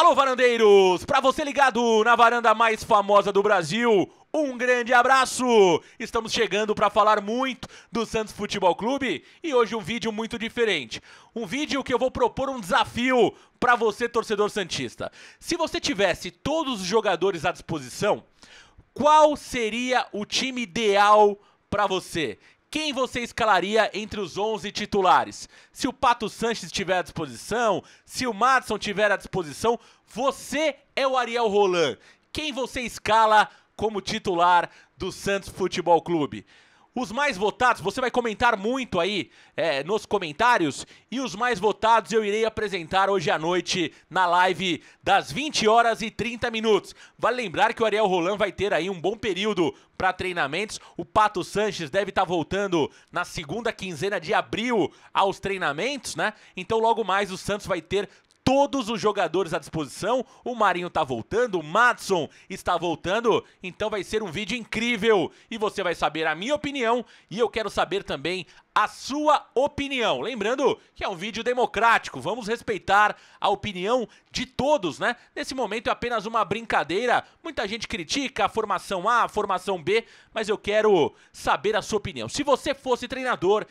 Alô, varandeiros! Para você ligado na varanda mais famosa do Brasil, um grande abraço! Estamos chegando para falar muito do Santos Futebol Clube e hoje um vídeo muito diferente. Um vídeo que eu vou propor um desafio para você, torcedor Santista. Se você tivesse todos os jogadores à disposição, qual seria o time ideal para você? quem você escalaria entre os 11 titulares? Se o Pato Sanches estiver à disposição, se o Madison estiver à disposição, você é o Ariel Roland. Quem você escala como titular do Santos Futebol Clube? Os mais votados, você vai comentar muito aí é, nos comentários. E os mais votados eu irei apresentar hoje à noite na live das 20 horas e 30 minutos. Vale lembrar que o Ariel Roland vai ter aí um bom período para treinamentos. O Pato Sanches deve estar tá voltando na segunda quinzena de abril aos treinamentos, né? Então logo mais o Santos vai ter todos os jogadores à disposição. O Marinho tá voltando, o Matson está voltando, então vai ser um vídeo incrível e você vai saber a minha opinião e eu quero saber também a sua opinião. Lembrando que é um vídeo democrático, vamos respeitar a opinião de todos, né? Nesse momento é apenas uma brincadeira. Muita gente critica a formação A, a formação B, mas eu quero saber a sua opinião. Se você fosse treinador,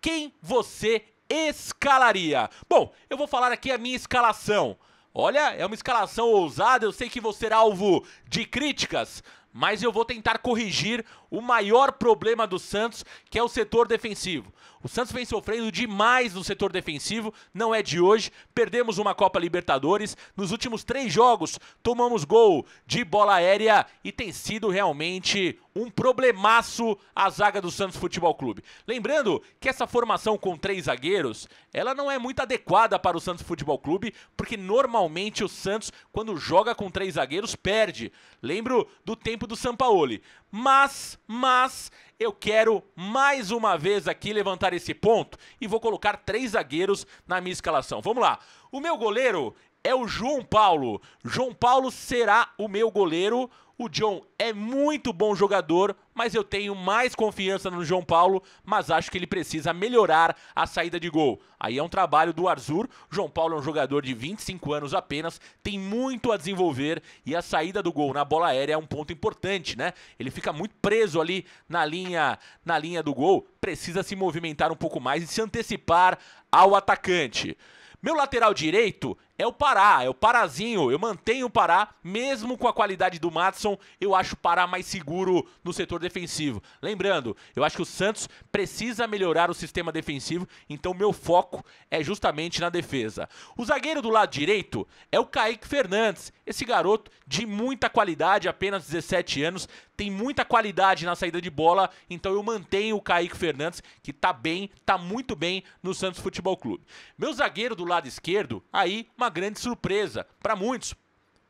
quem você escalaria? Bom, eu vou falar aqui a minha escalação. Olha, é uma escalação ousada, eu sei que vou ser alvo de críticas, mas eu vou tentar corrigir o maior problema do Santos, que é o setor defensivo. O Santos vem sofrendo demais no setor defensivo, não é de hoje. Perdemos uma Copa Libertadores. Nos últimos três jogos, tomamos gol de bola aérea e tem sido realmente um problemaço a zaga do Santos Futebol Clube. Lembrando que essa formação com três zagueiros, ela não é muito adequada para o Santos Futebol Clube, porque normalmente o Santos, quando joga com três zagueiros, perde. Lembro do tempo do Sampaoli mas, mas eu quero mais uma vez aqui levantar esse ponto e vou colocar três zagueiros na minha escalação. Vamos lá. O meu goleiro, é o João Paulo. João Paulo será o meu goleiro. O John é muito bom jogador, mas eu tenho mais confiança no João Paulo, mas acho que ele precisa melhorar a saída de gol. Aí é um trabalho do Arzur. João Paulo é um jogador de 25 anos apenas, tem muito a desenvolver e a saída do gol na bola aérea é um ponto importante, né? Ele fica muito preso ali na linha, na linha do gol, precisa se movimentar um pouco mais e se antecipar ao atacante. Meu lateral direito é o Pará, é o Parazinho. Eu mantenho o Pará, mesmo com a qualidade do Matson, eu acho o Pará mais seguro no setor defensivo. Lembrando, eu acho que o Santos precisa melhorar o sistema defensivo, então meu foco é justamente na defesa. O zagueiro do lado direito é o Kaique Fernandes, esse garoto de muita qualidade, apenas 17 anos, tem muita qualidade na saída de bola, então eu mantenho o Kaique Fernandes, que tá bem, tá muito bem no Santos Futebol Clube. Meu zagueiro do lado esquerdo, aí, uma grande surpresa para muitos.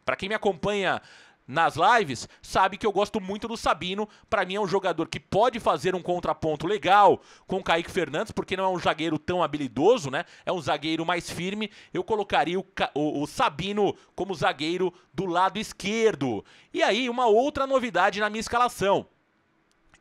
Para quem me acompanha nas lives, sabe que eu gosto muito do Sabino. Para mim é um jogador que pode fazer um contraponto legal com o Kaique Fernandes, porque não é um zagueiro tão habilidoso, né? É um zagueiro mais firme. Eu colocaria o, o, o Sabino como zagueiro do lado esquerdo. E aí, uma outra novidade na minha escalação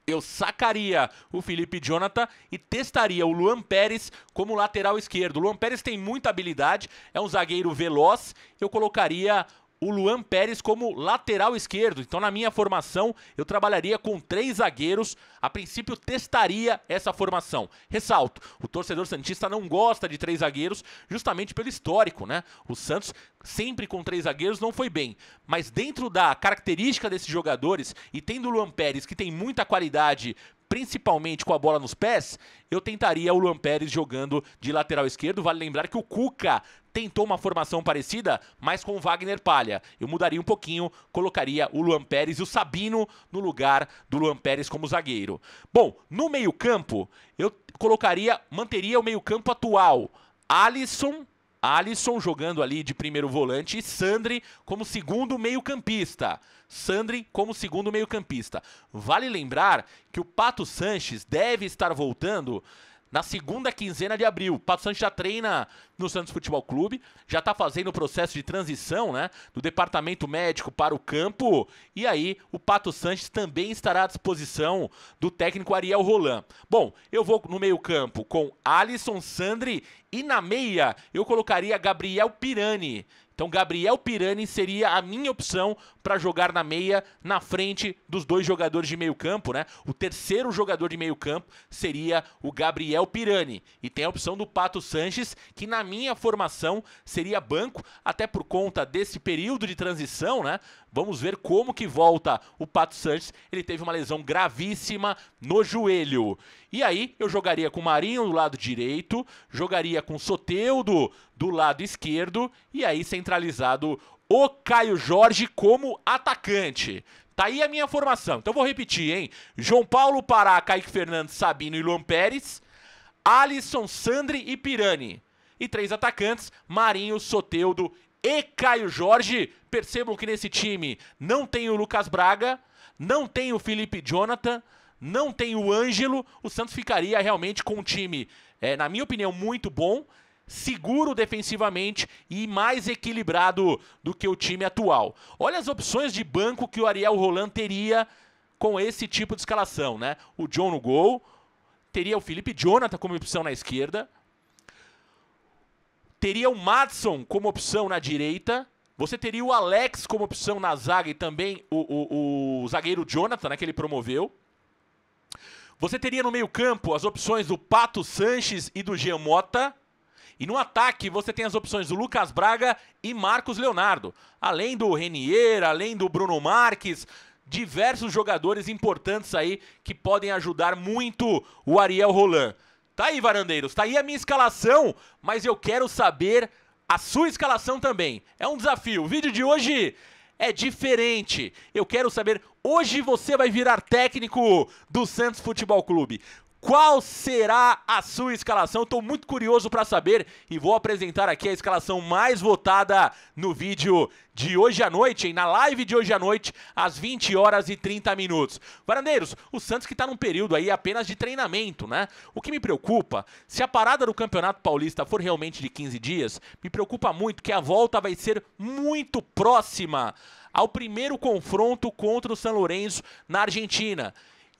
eu sacaria o Felipe Jonathan e testaria o Luan Pérez como lateral esquerdo. O Luan Pérez tem muita habilidade, é um zagueiro veloz. Eu colocaria o Luan Pérez como lateral esquerdo. Então, na minha formação, eu trabalharia com três zagueiros. A princípio, testaria essa formação. Ressalto: o torcedor Santista não gosta de três zagueiros, justamente pelo histórico, né? O Santos sempre com três zagueiros não foi bem. Mas dentro da característica desses jogadores, e tendo o Luan Pérez, que tem muita qualidade principalmente com a bola nos pés, eu tentaria o Luan Pérez jogando de lateral esquerdo. Vale lembrar que o Cuca tentou uma formação parecida, mas com o Wagner Palha. Eu mudaria um pouquinho, colocaria o Luan Pérez e o Sabino no lugar do Luan Pérez como zagueiro. Bom, no meio-campo, eu colocaria, manteria o meio-campo atual. Alisson, Alisson jogando ali de primeiro volante e Sandri como segundo meio-campista. Sandri como segundo meio-campista. Vale lembrar que o Pato Sanches deve estar voltando na segunda quinzena de abril. Pato Santos já treina no Santos Futebol Clube, já está fazendo o processo de transição né, do departamento médico para o campo. E aí o Pato Santos também estará à disposição do técnico Ariel Roland. Bom, eu vou no meio-campo com Alisson Sandri e na meia eu colocaria Gabriel Pirani. Então Gabriel Pirani seria a minha opção para jogar na meia na frente dos dois jogadores de meio campo, né? O terceiro jogador de meio campo seria o Gabriel Pirani. E tem a opção do Pato Sanches, que na minha formação seria banco, até por conta desse período de transição, né? Vamos ver como que volta o Pato Sanches. Ele teve uma lesão gravíssima no joelho. E aí eu jogaria com o Marinho do lado direito, jogaria com o Soteudo do lado esquerdo e aí centralizado o Caio Jorge como atacante. Tá aí a minha formação. Então vou repetir, hein? João Paulo, Pará, Kaique Fernandes, Sabino e Luan Pérez. Alisson, Sandri e Pirani. E três atacantes, Marinho, Soteudo e Caio Jorge. Percebam que nesse time não tem o Lucas Braga, não tem o Felipe Jonathan, não tem o Ângelo. O Santos ficaria realmente com um time, é, na minha opinião, muito bom, seguro defensivamente e mais equilibrado do que o time atual. Olha as opções de banco que o Ariel Roland teria com esse tipo de escalação, né? O John no gol, teria o Felipe Jonathan como opção na esquerda, teria o Matson como opção na direita. Você teria o Alex como opção na zaga e também o, o, o zagueiro Jonathan, né, que ele promoveu. Você teria no meio-campo as opções do Pato Sanches e do Giamota E no ataque você tem as opções do Lucas Braga e Marcos Leonardo. Além do Renier, além do Bruno Marques, diversos jogadores importantes aí que podem ajudar muito o Ariel Roland. Tá aí, varandeiros, tá aí a minha escalação, mas eu quero saber a sua escalação também. É um desafio. O vídeo de hoje é diferente. Eu quero saber, hoje você vai virar técnico do Santos Futebol Clube qual será a sua escalação. Estou muito curioso para saber e vou apresentar aqui a escalação mais votada no vídeo de hoje à noite, hein? na live de hoje à noite, às 20 horas e 30 minutos. Varandeiros, o Santos que está num período aí apenas de treinamento, né? O que me preocupa, se a parada do Campeonato Paulista for realmente de 15 dias, me preocupa muito que a volta vai ser muito próxima ao primeiro confronto contra o San Lourenço na Argentina.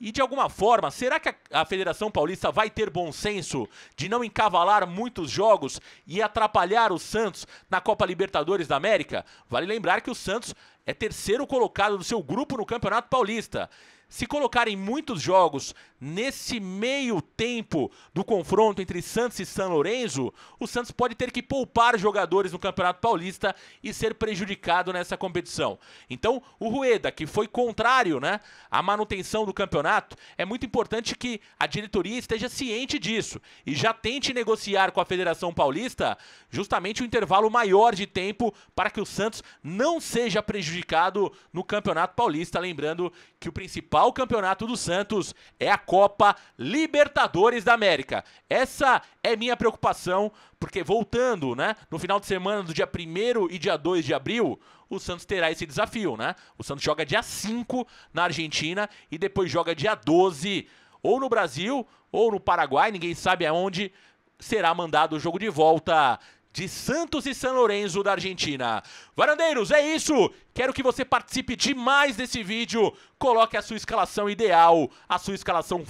E de alguma forma, será que a, a, Federação Paulista vai ter bom senso de não encavalar muitos jogos e atrapalhar o Santos na Copa Libertadores da América? Vale lembrar que o Santos é terceiro colocado do seu grupo no Campeonato Paulista. Se colocarem muitos jogos nesse meio tempo do confronto entre Santos e São Lourenço, o Santos pode ter que poupar jogadores no Campeonato Paulista e ser prejudicado nessa competição. Então, o Rueda, que foi contrário né, à manutenção do campeonato, é muito importante que a diretoria esteja ciente disso e já tente negociar com a Federação Paulista justamente um intervalo maior de tempo para que o Santos não seja prejudicado no Campeonato Paulista. Lembrando que o principal campeonato do Santos é a Copa Libertadores da América. Essa é minha preocupação, porque voltando, né, no final de semana do dia 1 e dia 2 de abril, o Santos terá esse desafio, né? O Santos joga dia 5 na Argentina e depois joga dia 12 ou no Brasil ou no Paraguai, ninguém sabe aonde será mandado o jogo de volta de Santos e San Lorenzo da Argentina. Varandeiros, é isso! Quero que você participe demais desse vídeo. Coloque a sua escalação ideal, a sua escalação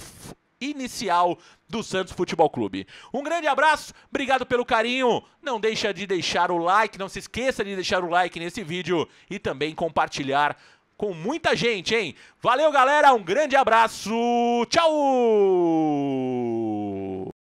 inicial do Santos Futebol Clube. Um grande abraço, obrigado pelo carinho. Não deixa de deixar o like, não se esqueça de deixar o like nesse vídeo e também compartilhar com muita gente, hein? Valeu, galera, um grande abraço. Tchau!